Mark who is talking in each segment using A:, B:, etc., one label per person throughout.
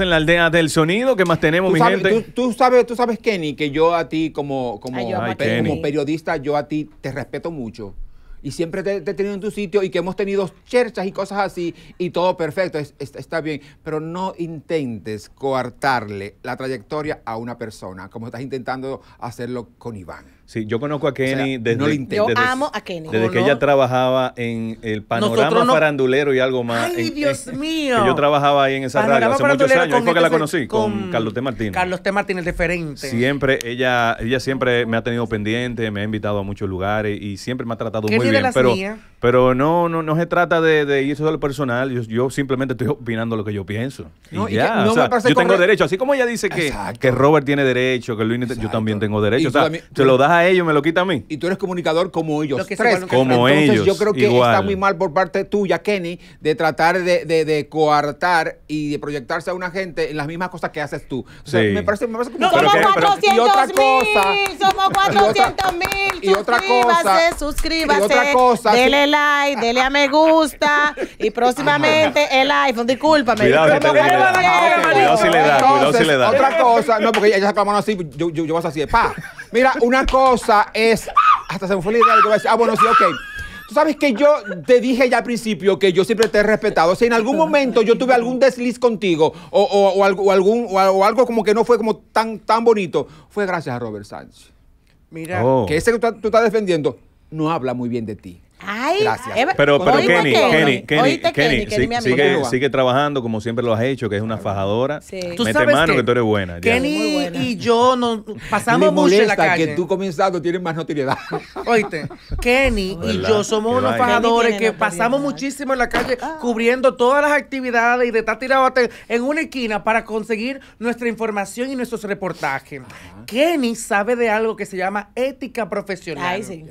A: en la aldea del sonido. que más tenemos, tú mi sabes, gente?
B: Tú, sabes, tú sabes, Kenny, que yo a ti, como, como, como periodista, yo a ti te respeto mucho y siempre te, he tenido en tu sitio y que hemos tenido cherchas y cosas así y todo perfecto, está bien, pero no intentes coartarle la trayectoria a una persona como estás intentando hacerlo con Iván.
A: Sí, yo conozco a Kenny desde, que ella trabajaba en el panorama Parandulero farandulero y algo más. ¡Ay, Dios
C: mío! Que yo
A: trabajaba ahí en esa radio hace muchos años. que la conocí, con, Carlos T. Martínez.
C: Carlos T. Martínez, referente. Siempre,
A: ella, ella siempre me ha tenido pendiente, me ha invitado a muchos lugares y siempre me ha tratado muy bien. Pero, pero no, no, no se trata de, de irse al personal. Yo, yo, simplemente estoy opinando lo que yo pienso. No, ya, yo tengo derecho. Así como ella dice que, que Robert tiene derecho, que Luis, yo también tengo derecho. te lo das a ellos, me lo quita a mí. Y tú eres comunicador como ellos. como ellos. Yo creo que está muy
B: mal por parte tuya, Kenny, de tratar de, de, coartar y de proyectarse a una gente en las mismas cosas que haces tú. O sea, me parece, me parece como. No, somos 400 mil. Somos 400 mil.
A: Suscríbase, suscríbase. Y otra cosa
D: like, dele a me gusta y próximamente el iPhone. Discúlpame.
A: Cuidado si, le da. Cuidado si le da. Otra
D: cosa, no, porque ella saca la así,
B: yo, yo, vas así de pa. Mira, una cosa es, hasta se me fue la idea de que voy a decir, ah, bueno, sí, ok. Tú sabes que yo te dije ya al principio que yo siempre te he respetado. O si sea, en algún momento yo tuve algún desliz contigo o, o, o, algún, o, algo como que no fue como tan, tan bonito, fue gracias a Robert Sánchez. Mira, oh. que ese que tú, estás defendiendo no habla muy bien de ti.
C: Ay, gracias. pero, Kenny, Kenny, Kenny, sigue,
A: trabajando como siempre lo has hecho, que es una fajadora. ¿Tú Mete sabes mano que, tú eres buena. Kenny
C: y yo pasamos mucho en la calle. que tú
A: comenzando tienes más notoriedad.
C: Oíste, Kenny y yo somos unos fajadores que pasamos muchísimo en la calle ah. cubriendo todas las actividades y de estar tirado en una esquina para conseguir nuestra información y nuestros reportajes. Kenny sabe de algo que se llama ética profesional. Ay,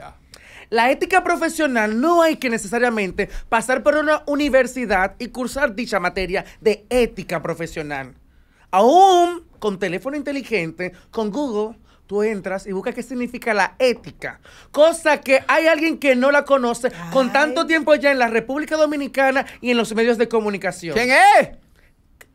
C: la ética profesional no hay que necesariamente pasar por una universidad y cursar dicha materia de ética profesional. Aún con teléfono inteligente, con Google, tú entras y buscas qué significa la ética. Cosa que hay alguien que no la conoce con tanto tiempo ya en la República Dominicana y en los medios de comunicación. ¿Quién es?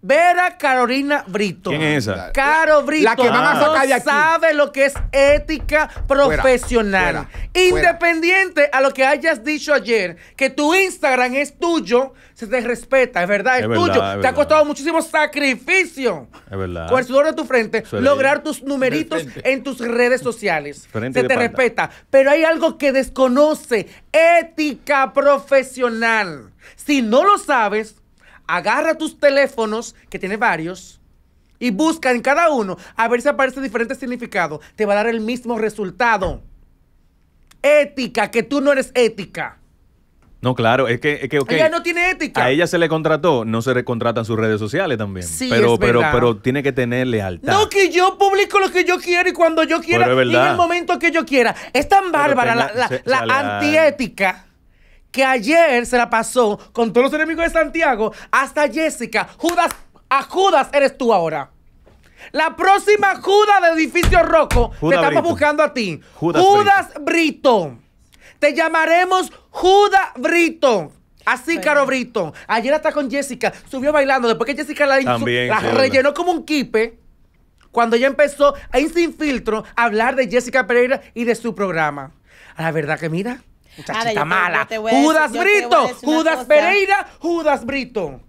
C: Vera Carolina Brito. ¿Quién es esa? Caro Brito. La que van a sabe lo que es ética profesional. Independiente a lo que hayas dicho ayer, que tu Instagram es tuyo, se te respeta, es verdad, es, tuyo. te ha costado muchísimo sacrificio. Es verdad. Con el sudor de tu frente,
A: lograr tus numeritos
C: en tus redes sociales. se te respeta. Pero hay algo que desconoce, ética profesional. Si no lo sabes, agarra tus teléfonos, que tiene varios, y busca en cada uno a ver si aparece diferente significado. Te va a dar el mismo resultado. Ética, que tú no eres ética.
A: No, claro, es que, ella no
C: tiene ética. A ella
A: se le contrató, no se le contratan sus redes sociales también. Sí, pero, pero, pero tiene que tener lealtad.
C: No, que yo publico lo que yo quiero y cuando yo quiera, en el momento que yo quiera. Es tan bárbara la, la, la antiética que ayer se la pasó con todos los enemigos de Santiago hasta Jessica. Judas, a Judas eres tú ahora. La próxima Judas del Edificio rojo te estamos buscando a ti. Judas, Brito. Te llamaremos Judas Brito. Así, Caro Brito. Ayer hasta con Jessica. Subió bailando. Después que Jessica la, la rellenó como un kipe. Cuando ella empezó a sin filtro a hablar de Jessica Pereira y de su programa. La verdad que mira. Muchachita mala. Judas Brito, Judas Pereira, Judas Brito.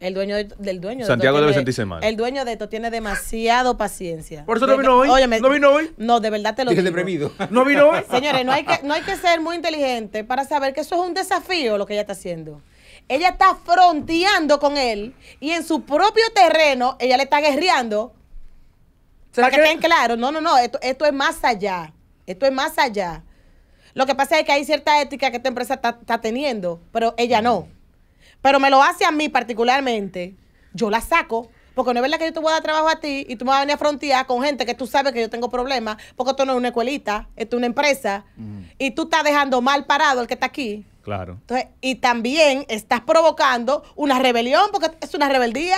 D: El dueño del dueño de esto debe sentirse mal. El dueño de esto tiene demasiado paciencia. Por eso no vino hoy. no vino hoy. No, de verdad te lo
B: digo. No vino hoy. Señores,
D: no hay que ser muy inteligente para saber que eso es un desafío lo que ella está haciendo. Ella está fronteando con él y en su propio terreno ella le está guerreando. Para que, estén claros, no, no, no, esto, esto es más allá. Esto es más allá. Lo que pasa es que hay cierta ética que esta empresa está, teniendo, pero ella no. Pero me lo hace a mí particularmente. Yo la saco. Porque no es verdad que yo te voy a dar trabajo a ti y tú me vas a venir a frontear con gente que tú sabes que yo tengo problemas, porque esto no es una escuelita, esto es una empresa. Y tú estás dejando mal parado al que está aquí. Claro. y también estás provocando una rebelión, porque es una rebeldía.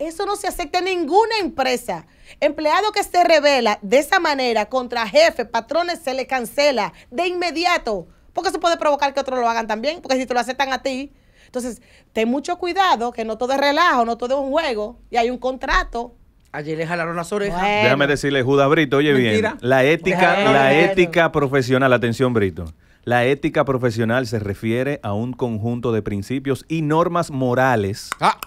D: Eso no se acepta en ninguna empresa. Empleado que se revela de esa manera contra jefe, patrones, se le cancela de inmediato. Porque eso puede provocar que otros lo hagan también, porque si te lo aceptan a ti. Entonces, ten mucho cuidado, que no todo es relajo, no todo es un juego, y hay un contrato.
C: Allí le jalaron las orejas. Déjame
A: decirle, Judas Brito, oye bien, la ética, la ética profesional, atención Brito. La ética profesional se refiere a un conjunto de principios y normas morales. Ah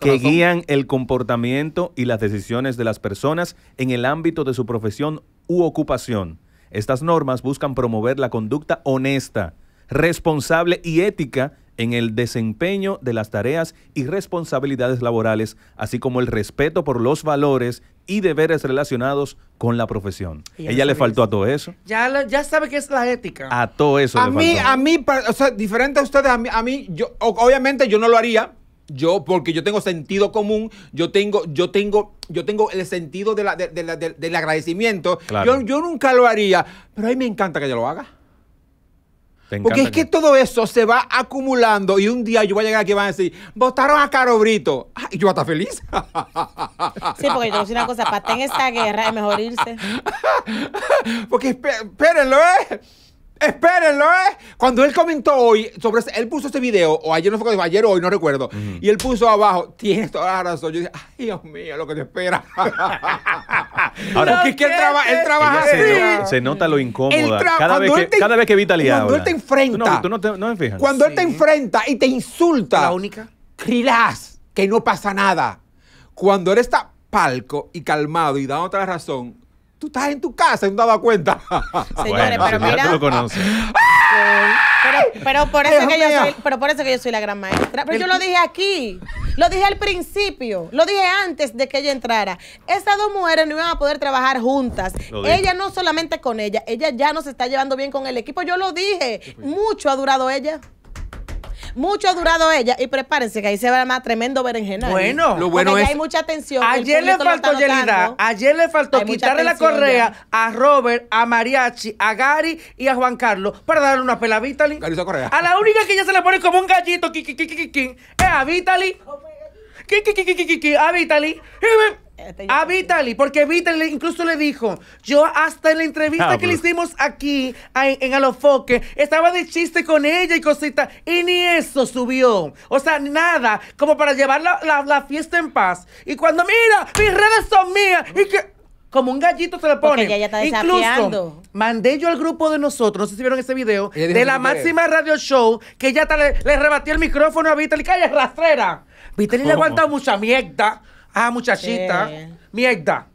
A: que guían el comportamiento y las decisiones de las personas en el ámbito de su profesión u ocupación. Estas normas buscan promover la conducta honesta, responsable y ética en el desempeño de las tareas y responsabilidades laborales, así como el respeto por los valores y deberes relacionados con la profesión. Ella, le faltó a todo eso.
C: Ya, ya sabe que es la ética.
A: A todo eso. A mí, a
C: mí,
B: o sea, diferente a ustedes, mí, a mí yo, obviamente yo no lo haría, yo, porque yo tengo sentido común, yo tengo, yo tengo, yo tengo el sentido del agradecimiento. Yo, nunca lo haría, pero a mí me encanta que ella lo haga. Porque es que, todo eso se va acumulando y un día yo voy a llegar aquí y van a decir, votaron a Caro Brito. y yo estar feliz.
D: Sí, porque yo una cosa, para tener esta guerra es mejor irse. porque espérenlo, ¿eh? Espérenlo, ¿eh? Cuando él
B: comentó hoy, sobre él puso este video, o ayer no fue, ayer o hoy, no recuerdo, y él puso abajo, tienes toda la razón. Yo dije, ay, Dios mío, lo que te espera. Ahora, porque es que él, traba, él trabaja así.
A: Se, nota lo incómodo. Cada vez, que, cada vez, que, Cuando él te
B: enfrenta. no, tú
A: no te, no
B: cuando él te enfrenta y te insulta. La única. ¡Crilás! que no pasa nada. Cuando él está palco y calmado y da otra razón, tú estás en tu casa y no te daba cuenta. Señores, pero mira.
D: Pero, por eso que yo soy, pero por eso que yo soy la gran maestra. Pero yo lo dije aquí, lo dije al principio, lo dije antes de que ella entrara. Esas dos mujeres no iban a poder trabajar juntas. Ella no solamente con ella, ella ya no se está llevando bien con el equipo. Yo lo dije, pues. mucho ha durado ella. Mucho ha durado ella y prepárense que ahí se va a más tremendo berenjena. Bueno, lo bueno es. hay mucha tensión. Ayer le faltó,
C: ayer le faltó quitarle la correa a Robert, a Mariachi, a Gary y a Juan Carlos para darle una pela a Vitali. A la única que ella se le pone como un gallito, ki, ki, ki, es a Vitali. Oh, a Vitali. Eh, a Vitaly, porque Vitaly incluso le dijo, yo hasta en la entrevista ah, que le pues. hicimos aquí en, en Alofoque, estaba de chiste con ella y cositas y ni eso subió. O sea, nada, como para llevar la, la, fiesta en paz. Y cuando, mira, mis redes son mías, y que como un gallito se le pone. Ella ya está Incluso mandé yo al grupo de nosotros, no sé si vieron ese video, de la máxima radio show, que ya le, le rebatió el micrófono a Vitaly. ¡Calla, rastrera! Vitaly le aguanta mucha mierda. Ah, muchachita. Mierda.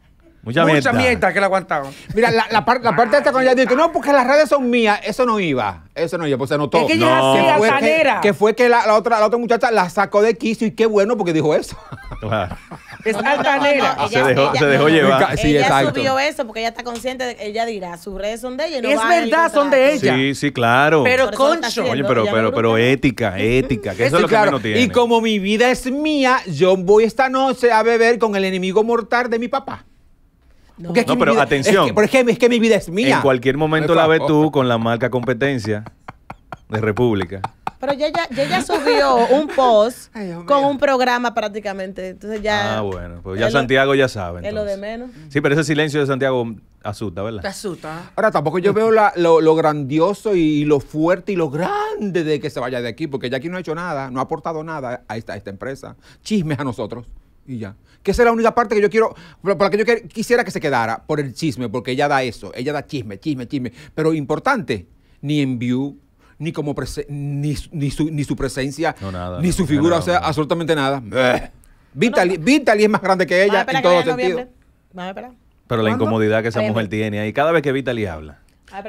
C: Mucha, Mucha mierda. que la aguantaron.
B: Mira, la, la, parte esta cuando ella dijo, no, porque las redes son mías, eso no iba. Eso no iba, pues se notó. que ella no. que, fue que la, la, otra, la otra muchacha la sacó de quicio y qué bueno porque dijo eso.
D: es altanera. se
A: dejó, se dejó llevar. Sí, ella exacto. subió
D: eso porque ella está consciente de que ella dirá, sus redes son de ella. Y es verdad, son de
A: ella. Sí, sí, claro. Pero concho. Oye, pero, pero, pero ética, ética, que eso es lo que no tiene. Y como mi vida es mía, yo
B: voy esta noche a beber con el enemigo mortal de mi papá.
A: No, pero atención. Es que, mi vida es mía. En cualquier momento la ves tú con la marca competencia de República.
D: Pero ya, ya, subió un post con un programa prácticamente. Entonces ya. Ah,
A: bueno, pues ya Santiago ya sabe. Es lo de menos. Sí, pero ese silencio de Santiago asusta, ¿verdad? Te asusta. Ahora tampoco yo veo lo, grandioso y, lo fuerte y lo
B: grande de que se vaya de aquí, porque ya aquí no ha hecho nada, no ha aportado nada a esta, a esta empresa. Chismes a nosotros. Y ya. Que esa es la única parte que yo quiero, por la que yo quisiera que se quedara, por el chisme, porque ella da eso, ella da chisme, chisme, chisme. Pero importante, ni en view, ni como ni, ni, su, ni su presencia, ni su figura, o sea, absolutamente nada. Vitali, Vitali, es más grande que ella en todo
A: sentido Pero la incomodidad que esa mujer tiene ahí, cada vez que Vitali habla.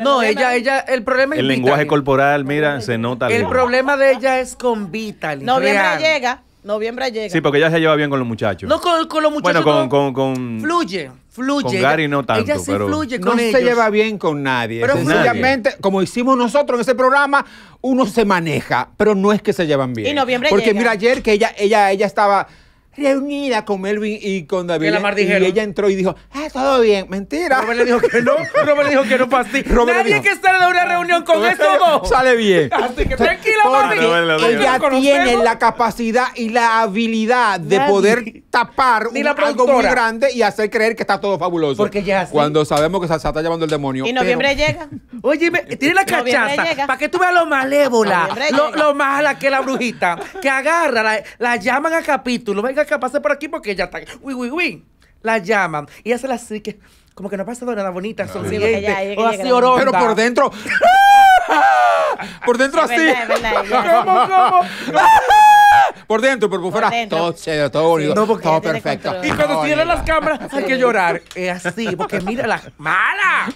C: No, ella, ella, el problema es El lenguaje
A: corporal, mira, se nota. El
C: problema de ella es con Vitali. Noviembre llega Noviembre llega. Sí, porque
A: ella se lleva bien con los muchachos. No,
C: con, los muchachos. Bueno, con, Fluye, fluye. Con Gary no tanto. Ella sí
A: fluye con No se lleva bien
B: con nadie. Pero sencillamente, como hicimos nosotros en ese programa, uno se maneja, pero no es que se llevan bien. Y noviembre Porque mira, ayer que ella, ella, ella estaba reunida con Melvin y con David. Eh, y ella entró y dijo,
C: ah, todo bien, mentira. Robert le dijo que no, Robert le dijo que no pasé. Nadie dijo, que estar en una reunión con esto Sale bien. Así
B: que tranquila, Marvin. Ella tiene la capacidad y la habilidad de poder
C: tapar algo muy grande
B: y hacer creer que está todo fabuloso. Porque ya Cuando sabemos
C: que se, está llamando el demonio. Y noviembre llega. Oye, tiene la cachaza. Para que tú veas lo malévola, lo, mala que es la brujita, que agarra, la, la llaman a capítulo. Venga, que pase por aquí porque ya está Uy, uy, uy. La llaman y hace así que, como que no ha pasado nada bonita, ah. así Pero por dentro. por dentro así. cómo?
B: Por dentro, pero por, fuera. Todo chido, todo bonito. todo perfecto. Y cuando
A: cierran
C: las cámaras, hay que llorar. Es así, porque mira la. ¡Mala!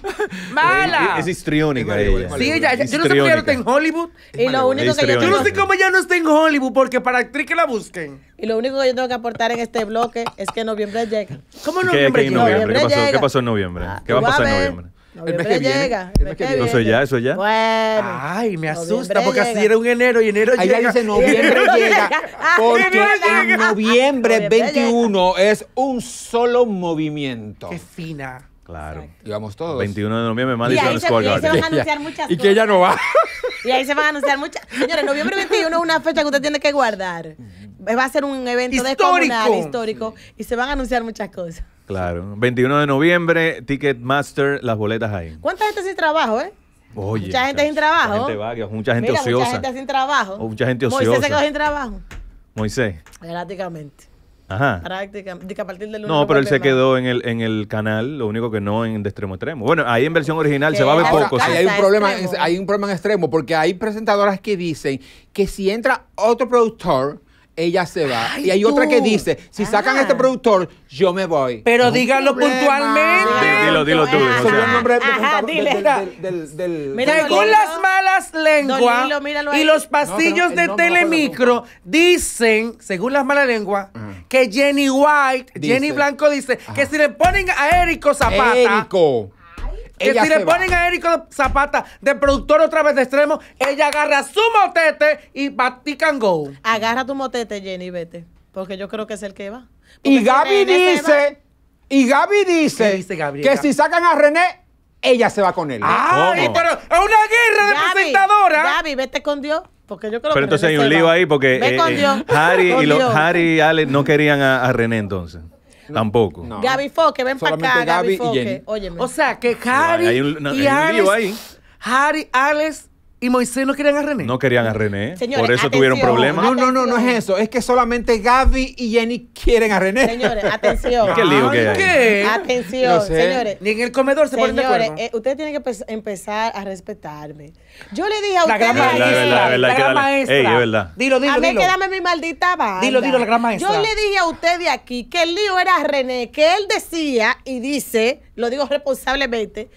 C: ¡Mala! Es
A: histriónica ella. Sí, ella. Yo no sé cómo ya no está
C: en Hollywood. Y lo único que yo. Yo no sé cómo ya no está en Hollywood, porque para actriz que la busquen. Y lo único que yo tengo que
D: aportar en este bloque es que noviembre llega. ¿Cómo noviembre llega? ¿Qué, pasó,
A: en noviembre? Ah, ¿Qué va a pasar en noviembre?
C: el mes que viene. Llega, el que ya, eso ya. Bueno. Ay, me asusta porque así era un enero y enero Allá llega. dice noviembre llega. Porque en noviembre
B: 21 es un solo movimiento. Qué fina. Claro.
A: Digamos todos. 21 de noviembre, Madison Square Garden. Y ahí se van a anunciar muchas Y que ella no va.
D: Y ahí se van a anunciar muchas. Señores, noviembre 21 es una fecha que usted tiene que guardar. Va a ser un evento histórico. descomunal, histórico. Y se van a anunciar muchas cosas.
A: Claro. 21 de noviembre, Ticketmaster, las boletas ahí.
D: ¿Cuánta gente sin trabajo, eh?
A: Oye, mucha gente sin trabajo. Mucha gente vaga, mucha gente Mira, ociosa. Mucha gente
D: sin trabajo. Oh, mucha gente ociosa. Moisés se quedó sin trabajo. Moisés. Prácticamente. Ajá. Prácticamente. A partir del
B: lunes no, pero él se quedó
A: en el, en el canal, lo único que no en de extremo extremo. Bueno, ahí en versión original se va a ver poco. hay, un problema,
B: hay un problema en extremo, porque hay presentadoras que dicen que si entra otro productor, ella se va. y hay otra que dice, si ah. sacan a este productor, yo me voy. Pero díganlo puntualmente. Dilo, dilo tú. según
C: las malas lenguas y los pasillos de Telemicro, dicen, según las malas lenguas, ah. que Jenny White, Jenny Blanco dice, que si le ponen a Érico Zapata...
B: Érico
C: que si le ponen a Érico Zapata de productor otra vez de extremo, ella agarra su motete y batican go. Agarra tu motete, Jenny, vete. Porque yo creo que es el
D: que va.
B: y Gaby dice, y Gaby dice, que si sacan a René, ella se va con él. Ah, pero
D: es una guerra de presentadora. Gaby, vete con Dios. Porque yo creo pero entonces hay un lío ahí porque Harry, y los,
A: Harry Alex no querían a René entonces. Tampoco.
C: Gaby Foque, ven para acá, Gaby, Foque. O sea, que Harry hay un, y ahí. Harry, Alex y Moisés no querían a René. No
A: querían a René. por eso tuvieron problemas. No,
C: no, no, no es eso. Es que solamente Gaby y Jenny
B: quieren a René. Señores, atención. ¿Qué lío ¿Qué? Atención, señores. Ni en el comedor se
D: ponen de Señores, eh, ustedes tienen que empezar a respetarme. Yo le dije a ustedes. La gran maestra. La, verdad, gran maestra. verdad. Dilo, dilo, a mí quédame mi maldita banda. Dilo, dilo, la gran maestra. Yo le dije a ustedes aquí que el lío era René, que él decía y dice, lo digo responsablemente,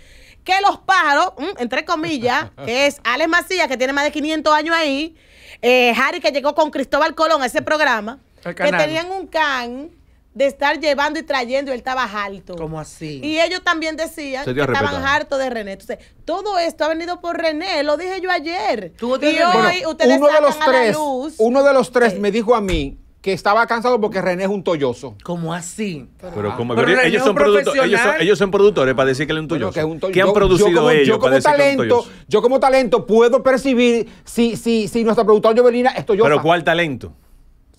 D: que los pájaros, mm, entre comillas, que es Alex Macías, que tiene más de 500 años ahí, eh, Harry, que llegó con Cristóbal Colón a ese programa, que tenían un can de estar llevando y trayendo, y él estaba harto. ¿Cómo así? Y ellos también decían que estaban hartos de René. Entonces, todo esto ha venido por René, lo dije yo ayer. y hoy
B: ustedes uno de los tres, luz. Uno de los tres me dijo a mí que estaba cansado porque René es un tolloso. ¿Cómo así?
A: Pero, ellos, son ellos, son productores para decir que él es un tolloso. que ¿Qué han producido ellos yo como para talento, que es un
B: Yo como talento puedo percibir si, si, si nuestra productora Jovelina es tollosa. ¿Pero cuál talento?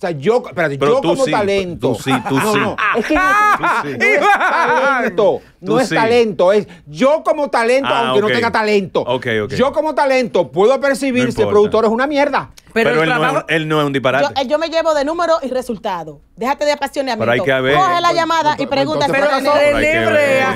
B: O sea, yo, espérate, yo como sí, talento. Tú sí, tú ah, no, sí. No, es ah, no, talento. No es talento, es yo como talento, ah, aunque no tenga talento. Okay, okay. Yo como talento puedo percibir si el productor
D: es una mierda.
B: Pero, él,
A: no es, un disparate.
D: Eh, yo, me llevo de número y resultado. Déjate de
C: apasionamiento. Pero hay que ver. Coge la llamada y pregunta
D: Pero René Brea.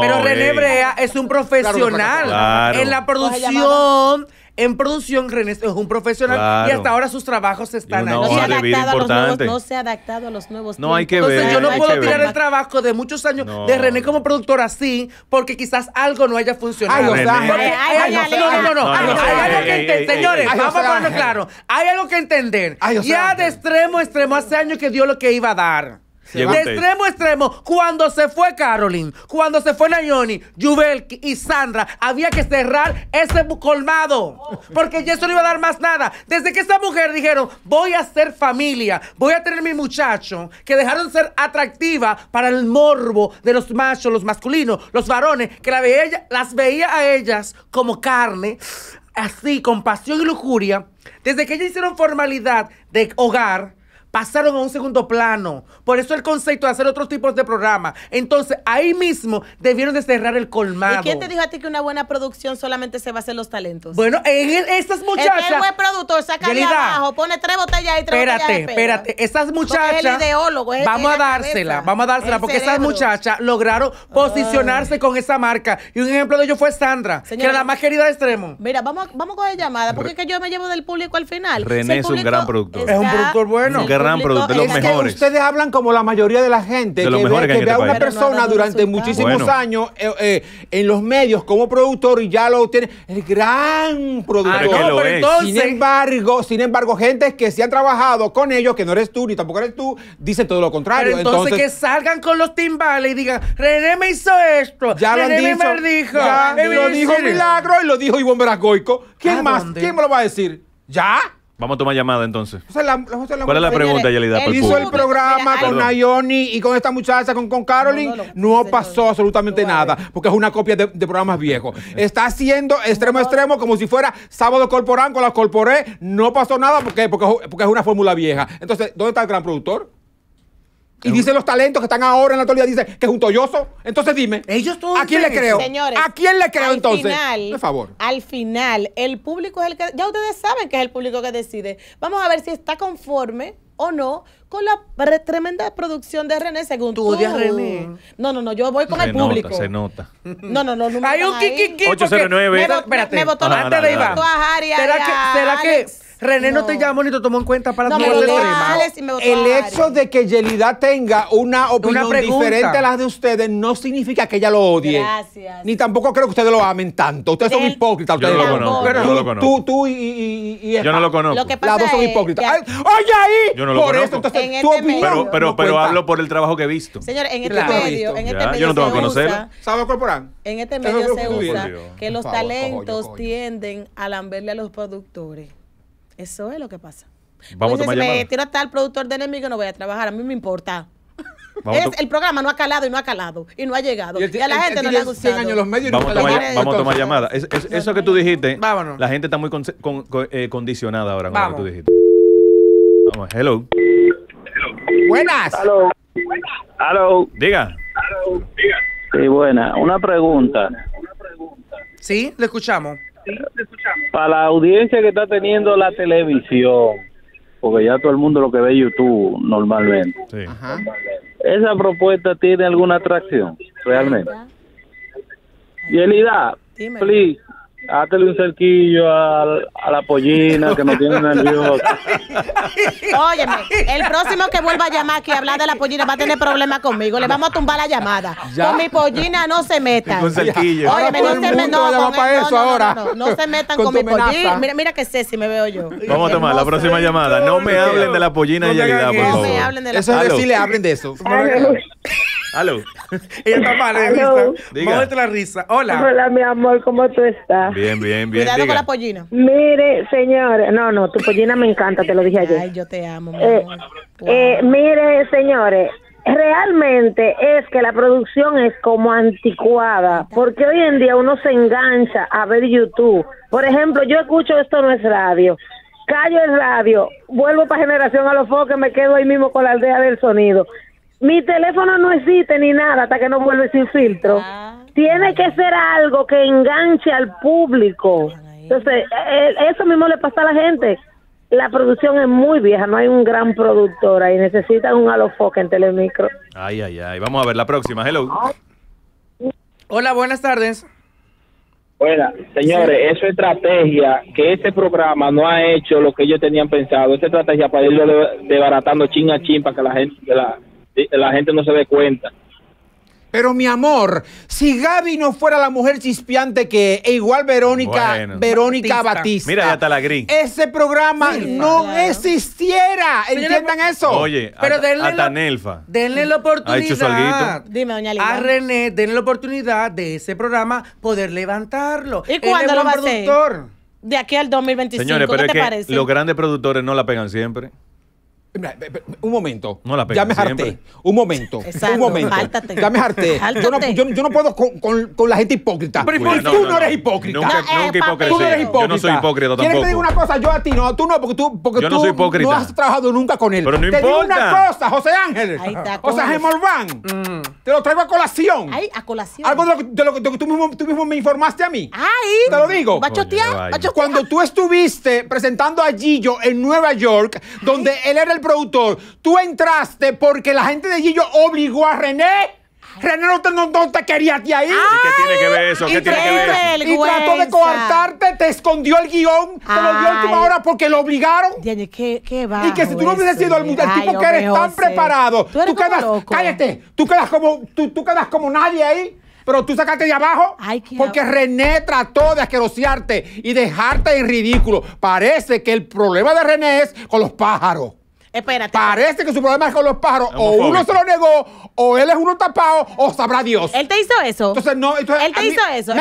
A: Pero René Brea
C: es un profesional. claro. En la producción en producción, René es un profesional y hasta ahora sus trabajos están ahí. No, se ha adaptado a los nuevos, no se ha adaptado a los nuevos No, hay que ver. Entonces, yo no, puedo tirar el trabajo de muchos años de René como productor así porque quizás algo no haya funcionado. no, no, no. Señores, vamos a ponerlo claro. Hay algo que entender. Ya de extremo a extremo, hace años que dio lo que iba a dar
A: de extremo
C: a extremo, cuando se fue Caroline, cuando se fue Nayoni, Jubelki y Sandra, había que cerrar ese colmado. Porque ya eso no iba a dar más nada. Desde que esa mujer dijeron, voy a ser familia, voy a tener mi muchacho, que dejaron ser atractiva para el morbo de los machos, los masculinos, los varones, que la las veía a ellas como carne, así, con pasión y lujuria. Desde que ellas hicieron formalidad de hogar, pasaron a un segundo plano. Por eso el concepto de hacer otros tipos de programas. Entonces, ahí mismo debieron de cerrar el colmado. ¿Y quién te dijo
D: a ti que una buena producción solamente se va a hacer los talentos? Bueno,
C: en estas muchachas... El, el buen
D: productor saca de abajo, pone tres botellas y tres botellas Espérate,
C: Estas muchachas... vamos, a dársela, vamos a dársela, porque esas estas muchachas lograron posicionarse con esa marca. Y un ejemplo de ello fue Sandra, que era la más querida de extremo.
D: Mira, vamos, vamos con la llamada, porque es que yo me llevo del público al final.
B: René es un gran productor. es un
A: productor bueno. Que ustedes
D: hablan
B: como la mayoría de la gente, que, ve, este a una persona durante muchísimos años eh, eh, en los medios como productor y ya lo tiene el gran productor. Ah, sin embargo, sin embargo, gente que se han trabajado con ellos, que no eres tú ni tampoco eres tú, dicen todo lo contrario. Pero entonces, que
C: salgan con los timbales y digan, René me hizo esto, ya René lo me dijo, ya,
B: lo dijo Milagro y lo dijo Ivonne Veragoico. ¿Quién más? ¿Quién me lo va a decir?
A: ¿Ya? Vamos a tomar llamada entonces.
B: ¿Cuál es la pregunta, Yalida? Yelida? hizo el programa con Nayoni y con esta muchacha, con, con Caroline. No, pasó absolutamente nada, porque es una copia de, programas viejos. Está haciendo extremo a extremo como si fuera sábado corporán con las corporé. No pasó nada porque, porque, porque es una fórmula vieja. Entonces, ¿dónde está el gran productor? Y dicen los talentos que están ahora en la actualidad, dicen que es un toyoso. Entonces dime. ¿A quién le creo? Señores,
D: ¿A quién le creo al entonces? Final, Por favor. Al final, el público es el que. Ya ustedes saben que es el público que decide. Vamos a ver si está conforme o no con la tremenda producción de René según tú. odias René. No, no, no, yo voy con el público. Se nota. No, no,
C: no, no. Hay un kikiki.
A: Me, espérate. Me, votó no, no, no,
D: será
C: que René no, te llamó ni te tomó en cuenta para no, tu El hecho de que Yelida
B: tenga una opinión diferente a las de ustedes no significa que ella lo odie.
D: Gracias.
B: Ni tampoco creo que ustedes lo amen tanto. Ustedes son hipócritas. Ustedes. Yo no lo conozco. Pero no lo Tú, y, y, Yo no lo conozco. Lo que las dos son hipócritas. Oye ahí. Yo no lo por conozco. Eso, en este
A: pero hablo por el trabajo que he visto. Señores en este medio, en este medio yo no voy a conocer.
B: ¿Sabes corporal?
D: En este medio se usa que los talentos tienden a lamberle a los productores. Eso es lo que pasa. Vamos si me tira hasta el productor de enemigo, no voy a trabajar. A mí me importa. el programa no ha calado y no ha calado y no ha llegado. Y, a la gente no le ha gustado.
A: vamos, a tomar llamada. eso que tú dijiste, la gente está muy con, eh, condicionada ahora con lo que dijiste. Vamos, hello. Buenas. Hello. Diga. Sí, buena. Una pregunta.
C: Sí, le escuchamos para
A: la audiencia que está teniendo la televisión, porque ya todo el mundo lo que ve YouTube normalmente. ¿Esa propuesta tiene alguna atracción realmente? Yelida, please, Hátele un cerquillo a, la pollina que me tiene nervioso.
D: Óyeme, el próximo que vuelva a llamar que hablar de la pollina va a tener problemas conmigo. Le vamos a tumbar la llamada. Con mi pollina no se metan. Con cerquillo. Óyeme, no se, metan no, no, No, no, se metan con, mi pollina. Mira, mira que sé si me veo yo.
A: Vamos a tomar la próxima llamada. No me hablen de la pollina y ya No me hablen de la pollina. Eso es decirle,
B: hablen
C: de eso. Aló. risa. Hola.
D: mi amor, ¿cómo tú estás?
C: Bien,
A: bien, bien. Cuidado con
D: la pollina. Mire, señores. No, no, tu pollina me encanta, te lo dije ayer. Ay, yo te amo, eh, eh, mire, señores. Realmente es que la producción es como anticuada, porque hoy en día uno se engancha a ver YouTube. Por ejemplo, yo escucho Esto No es Radio, callo el radio, vuelvo para Generación a los Focos, me quedo ahí mismo con la aldea del sonido mi teléfono no existe ni nada hasta que no vuelve sin filtro. Ah. Tiene que ser algo que enganche al público. Entonces, eso mismo le pasa a la gente. La producción es muy vieja, no hay un gran productor ahí. Necesitan un alofoque en
C: Telemicro.
A: Ay, ay, ay. Vamos a ver la próxima. Hello.
C: Hola, buenas tardes. Bueno, señores, Esa eso es estrategia
A: que este programa no ha
B: hecho lo que ellos tenían pensado. Esa estrategia para irlo debaratando chin a para que la gente,
A: la gente no se dé cuenta.
B: Pero mi amor, si Gaby no fuera la mujer chispiante que e igual Verónica, Verónica Batista. Mira, ya está la gris. Ese
C: programa no existiera. ¿Entiendan eso? Oye, a, Nelfa. Denle la oportunidad. Dime, doña A René, denle la oportunidad de ese programa poder levantarlo. ¿Y cuándo lo va a hacer? De
D: aquí al 2025. Señores,
A: los grandes productores no la pegan siempre. Un momento. ya me Un momento. Exacto. Un momento. Ya me harté. Yo
B: no, yo, no, puedo con, con, con la gente hipócrita. Pero tú no, eres hipócrita. Nunca, eh, nunca hipócrita. Tú no eres hipócrita. Yo no soy hipócrita tampoco. que te diga una cosa, yo a ti no. Tú no, porque tú, porque tú no, has trabajado nunca con él. Pero no te importa. digo una cosa, José Ángel. Ahí está, José Ángel Morván. Mm. Te lo traigo a colación. Ay, a colación. Algo de lo, que tú mismo, tú mismo, me informaste a mí. Ay. Te lo digo. chotear. Cuando tú estuviste presentando a Gillo en Nueva York, donde él era el productor, tú entraste porque la gente de Gillo obligó a René. René no te, no, te quería a ahí. ¿Y qué tiene que ver eso? ¿Qué tiene que ver eso? Y trató de coartarte, te escondió el guión, te lo dio a última hora porque lo obligaron. qué y que si tú no hubieses sido el, tipo que eres tan preparado, tú, quedas, cállate, tú quedas como, tú, tú quedas como nadie ahí. Pero tú sacaste de abajo porque René trató de asquerosearte y dejarte en ridículo. Parece que el problema de René es con los pájaros. Espérate. Parece que su problema es con los pájaros. O uno se lo negó, o él es uno tapado, o sabrá Dios. Él te hizo eso. Entonces, no. Entonces, él te hizo eso.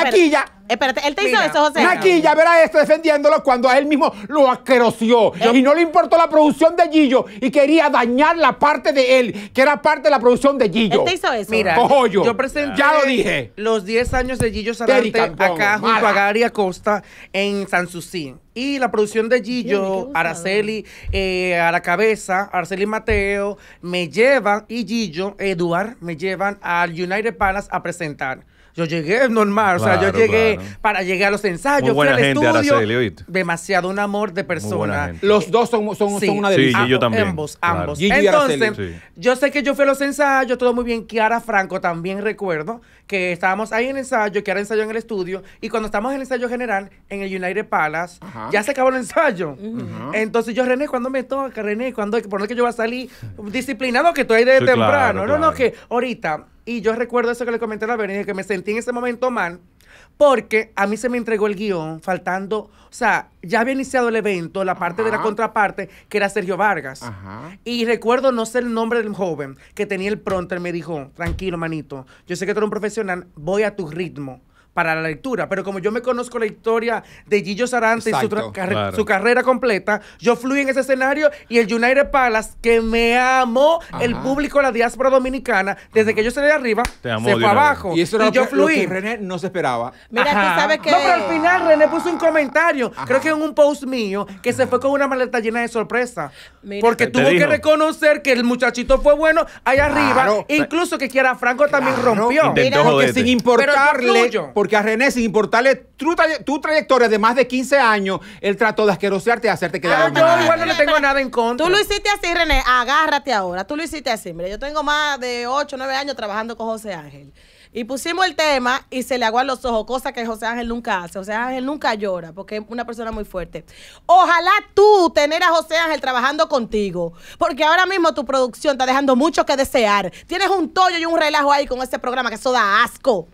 D: Espérate, él te hizo eso, José. Aquí
B: ya verás, esto defendiéndolo cuando a él mismo lo aceroció. Eh. Y no le importó la producción de Gillo y quería dañar la parte de él, que
C: era parte de la producción de Gillo. Él te hizo eso. Mira, yo. presenté ya lo dije. los 10 años de Gillo Sarante acá junto a Gary Acosta en Susín. Y la producción de Gillo, Araceli eh, a la cabeza, Araceli Mateo, me llevan, y Gillo, Eduard, me llevan al United Palace a presentar. Yo llegué normal, o sea, yo llegué para llegar a los ensayos, buena al gente, estudio. demasiado un amor de persona. Los dos son, son, una delicia. Sí, yo también. Ambos, ambos. Entonces, yo sé que yo fui a los ensayos, todo muy bien. Kiara Franco también recuerdo que estábamos ahí en el ensayo, Kiara ensayo en el estudio, y cuando estábamos en el ensayo general, en el United Palace, ya se acabó el ensayo. Entonces yo, René, cuando me toca, René, cuando por que yo voy a salir disciplinado que estoy de temprano. no, no, que ahorita y yo recuerdo eso que le comenté a la Berenice, que me sentí en ese momento mal, porque a mí se me entregó el guión faltando, o sea, ya había iniciado el evento, la parte de la contraparte, que era Sergio Vargas. Y recuerdo, no sé el nombre del joven que tenía el y me dijo, tranquilo, manito, yo sé que tú eres un profesional, voy a tu ritmo para la lectura. Pero como yo me conozco la historia de Gillo Sarante y su, su, carrera completa, yo fluí en ese escenario y el United Palace, que me amó el público de la diáspora dominicana, desde que yo salí de arriba, se fue abajo. Y eso yo fluí.
B: René no se esperaba. Mira, tú sabes
C: que... No, pero al final René puso un comentario, creo que en un post mío, que se fue con una maleta llena de sorpresa. Porque tuvo que reconocer que el muchachito fue bueno allá arriba, e incluso que Kiara Franco también rompió. Mira, que sin importarle
B: porque a René, sin importarle tu, trayectoria de más de 15 años, él trató de asquerosearte y hacerte
C: quedar ah, Yo igual no le tengo nada en contra. Tú lo
D: hiciste así, René, agárrate ahora. Tú lo hiciste así. Mire, yo tengo más de 8, 9 años trabajando con José Ángel. Y pusimos el tema y se le aguan los ojos, cosa que José Ángel nunca hace. José Ángel nunca llora porque es una persona muy fuerte. Ojalá tú tener a José Ángel trabajando contigo, porque ahora mismo tu producción está dejando mucho que desear. Tienes un tollo y un relajo ahí con este programa que eso da asco.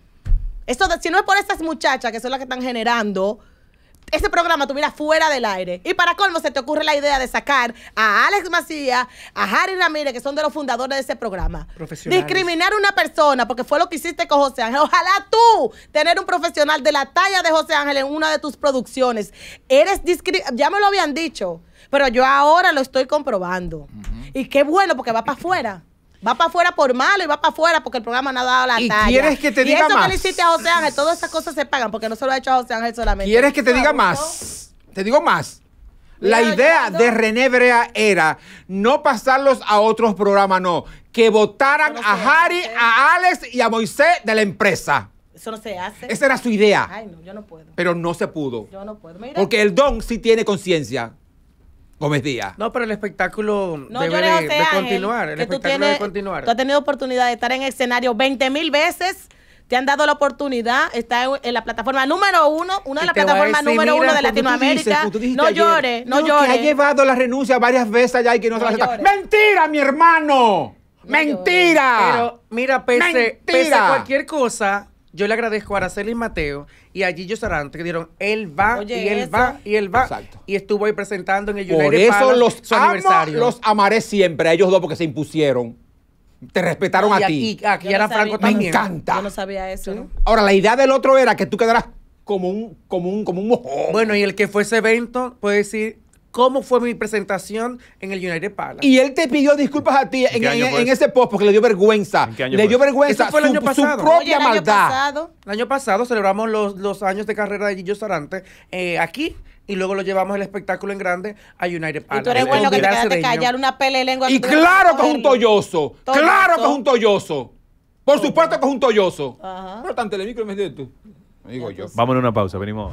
D: Esto, si no es por estas muchachas que son las que están generando, ese programa estuviera fuera del aire. Y para colmo se te ocurre la idea de sacar a Alex Macías, a Harry Ramírez, que son de los fundadores de ese programa. Discriminar a una persona, porque fue lo que hiciste con José Ángel. Ojalá tú tener un profesional de la talla de José Ángel en una de tus producciones. Eres ya me lo habían dicho, pero yo ahora lo estoy comprobando. Y qué bueno, porque va para afuera. Va para afuera por malo y va para afuera porque el programa no ha dado la ¿Y ¿Quieres que te diga y eso que le hiciste a José Ángel, todas esas cosas se pagan porque no se lo ha hecho a José Ángel solamente. ¿Quieres que te diga más?
B: Te digo más. La idea de René Brea era no pasarlos a otros programas, no. Que votaran a Harry, a Alex y a Moisés de la empresa.
D: Eso no se hace. Esa era su idea. Ay, no, yo no puedo.
B: Pero no se pudo. Yo
D: no puedo. Porque el
B: don sí tiene conciencia.
C: Gómez Díaz. No, pero el espectáculo debe de, continuar. el espectáculo debe continuar. Tú has tenido
D: oportunidad de estar en escenario 20 mil veces. Te han dado la oportunidad, está en la plataforma número uno, una de las plataformas número uno de Latinoamérica. no llores, no, llores.
B: Que ha llevado la renuncia varias veces allá y que no, se va a ¡Mentira, mi hermano!
C: ¡Mentira! Pero mira, pese, pese a cualquier cosa, yo le agradezco a Araceli Mateo y a Gillo Sarante que dieron él va y él va y él va. Y estuvo ahí presentando en el Por eso los Los
B: amaré siempre a ellos dos porque se impusieron.
C: Te respetaron a ti. Y
D: aquí era Franco también. Me encanta. Yo no sabía eso. ¿no?
C: Ahora, la idea del otro era que tú quedaras como un, como un, como un mojón. Bueno, y el que fue ese evento puede decir cómo fue mi presentación en el United Palace.
B: Y él te pidió disculpas a ti en, ese post porque le dio vergüenza. le dio vergüenza. fue el año pasado. propia el año maldad.
C: Pasado. El año pasado celebramos los, años de carrera de Gillo Sarante eh, aquí y luego lo llevamos el espectáculo en grande a United Palace. Y tú eres bueno que te quedaste callar
D: una pele lengua. Y claro que es un
C: tolloso. Claro
D: que es
B: un tolloso. Por supuesto que es un tolloso. Pero tan telemicro me de tú.
A: Digo yo. Vámonos a una pausa, venimos.